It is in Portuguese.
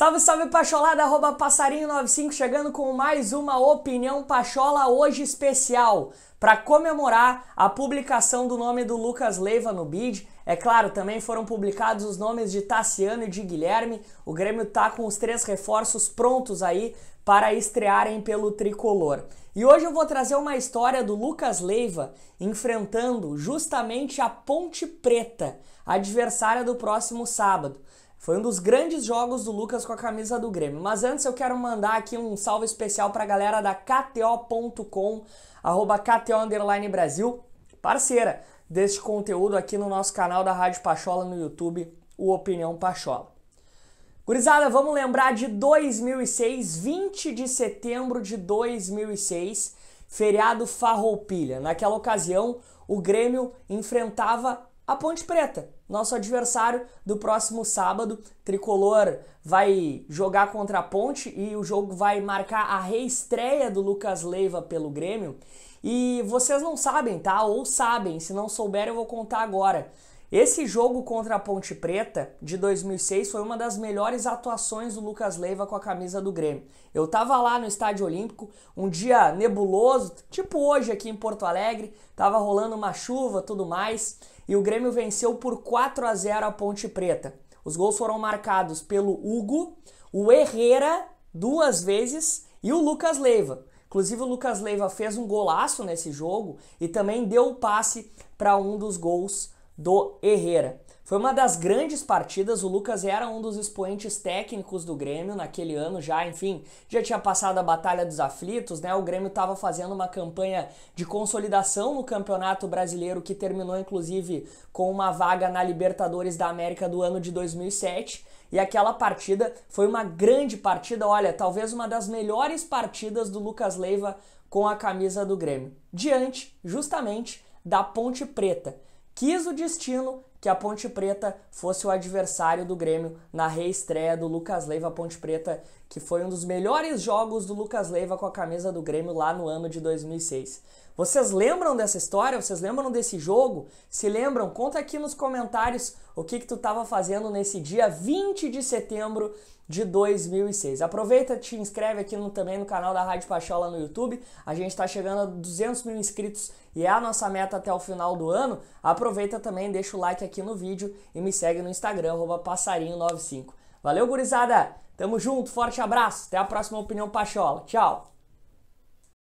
Salve, salve Pacholada, arroba passarinho95 chegando com mais uma opinião Pachola hoje especial para comemorar a publicação do nome do Lucas Leiva no BID. É claro, também foram publicados os nomes de Tassiano e de Guilherme. O Grêmio tá com os três reforços prontos aí para estrearem pelo tricolor. E hoje eu vou trazer uma história do Lucas Leiva enfrentando justamente a Ponte Preta, adversária do próximo sábado. Foi um dos grandes jogos do Lucas com a camisa do Grêmio. Mas antes eu quero mandar aqui um salve especial para a galera da KTO.com, arroba KTO Brasil, parceira deste conteúdo aqui no nosso canal da Rádio Pachola no YouTube, o Opinião Pachola. Gurizada, vamos lembrar de 2006, 20 de setembro de 2006, feriado Farroupilha. Naquela ocasião, o Grêmio enfrentava a Ponte Preta, nosso adversário do próximo sábado. Tricolor vai jogar contra a Ponte e o jogo vai marcar a reestreia do Lucas Leiva pelo Grêmio. E vocês não sabem, tá? Ou sabem, se não souberem eu vou contar agora. Esse jogo contra a Ponte Preta de 2006 foi uma das melhores atuações do Lucas Leiva com a camisa do Grêmio. Eu tava lá no Estádio Olímpico, um dia nebuloso, tipo hoje aqui em Porto Alegre, tava rolando uma chuva, tudo mais, e o Grêmio venceu por 4 a 0 a Ponte Preta. Os gols foram marcados pelo Hugo, o Herrera duas vezes e o Lucas Leiva. Inclusive o Lucas Leiva fez um golaço nesse jogo e também deu o passe para um dos gols do Herrera. Foi uma das grandes partidas, o Lucas era um dos expoentes técnicos do Grêmio naquele ano já, enfim, já tinha passado a Batalha dos Aflitos, né? O Grêmio estava fazendo uma campanha de consolidação no Campeonato Brasileiro que terminou inclusive com uma vaga na Libertadores da América do ano de 2007. E aquela partida foi uma grande partida, olha, talvez uma das melhores partidas do Lucas Leiva com a camisa do Grêmio. Diante, justamente, da Ponte Preta quis o destino que a Ponte Preta fosse o adversário do Grêmio na reestreia do Lucas Leiva Ponte Preta, que foi um dos melhores jogos do Lucas Leiva com a camisa do Grêmio lá no ano de 2006. Vocês lembram dessa história? Vocês lembram desse jogo? Se lembram? Conta aqui nos comentários o que, que tu estava fazendo nesse dia 20 de setembro de 2006. Aproveita, te inscreve aqui no, também no canal da Rádio Pachola no YouTube. A gente está chegando a 200 mil inscritos e é a nossa meta até o final do ano. Aproveita também, deixa o like aqui aqui no vídeo e me segue no Instagram, passarinho95. Valeu, gurizada! Tamo junto, forte abraço, até a próxima Opinião Pachola. Tchau!